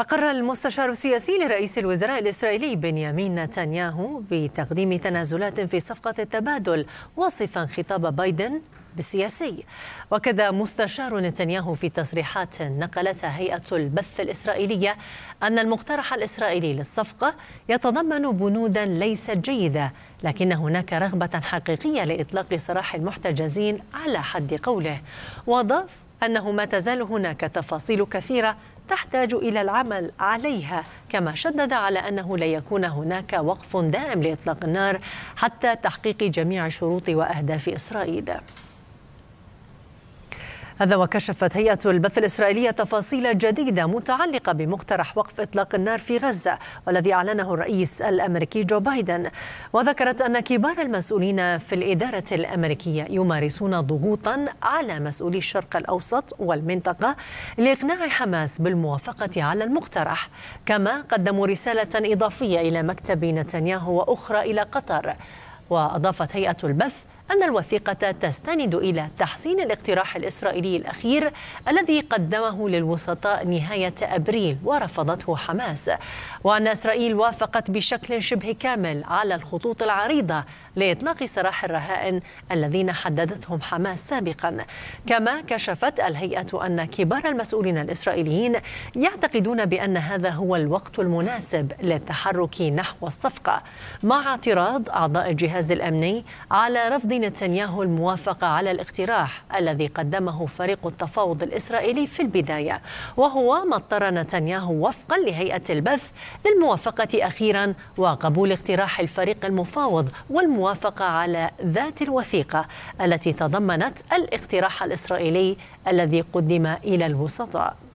أقر المستشار السياسي لرئيس الوزراء الإسرائيلي بنيامين نتنياهو بتقديم تنازلات في صفقة التبادل وصفا خطاب بايدن بالسياسي وكذا مستشار نتنياهو في تصريحات نقلتها هيئة البث الإسرائيلية أن المقترح الإسرائيلي للصفقة يتضمن بنودا ليست جيدة لكن هناك رغبة حقيقية لإطلاق سراح المحتجزين على حد قوله وضاف أنه ما تزال هناك تفاصيل كثيرة تحتاج إلى العمل عليها كما شدد على أنه لا يكون هناك وقف دائم لإطلاق النار حتى تحقيق جميع شروط وأهداف إسرائيل هذا وكشفت هيئة البث الإسرائيلية تفاصيل جديدة متعلقة بمقترح وقف إطلاق النار في غزة والذي أعلنه الرئيس الأمريكي جو بايدن وذكرت أن كبار المسؤولين في الإدارة الأمريكية يمارسون ضغوطا على مسؤولي الشرق الأوسط والمنطقة لإقناع حماس بالموافقة على المقترح كما قدموا رسالة إضافية إلى مكتب نتنياهو وأخرى إلى قطر وأضافت هيئة البث أن الوثيقة تستند إلى تحسين الاقتراح الإسرائيلي الأخير الذي قدمه للوسطاء نهاية أبريل ورفضته حماس وأن إسرائيل وافقت بشكل شبه كامل على الخطوط العريضة لإطلاق سراح الرهائن الذين حددتهم حماس سابقا كما كشفت الهيئة أن كبار المسؤولين الإسرائيليين يعتقدون بأن هذا هو الوقت المناسب للتحرك نحو الصفقة مع اعتراض أعضاء الجهاز الأمني على رفض نتنياهو الموافقة على الاقتراح الذي قدمه فريق التفاوض الإسرائيلي في البداية وهو ما اضطر نتنياهو وفقا لهيئة البث للموافقة أخيرا وقبول اقتراح الفريق المفاوض والموافقة على ذات الوثيقة التي تضمنت الاقتراح الإسرائيلي الذي قدم إلى الوسطاء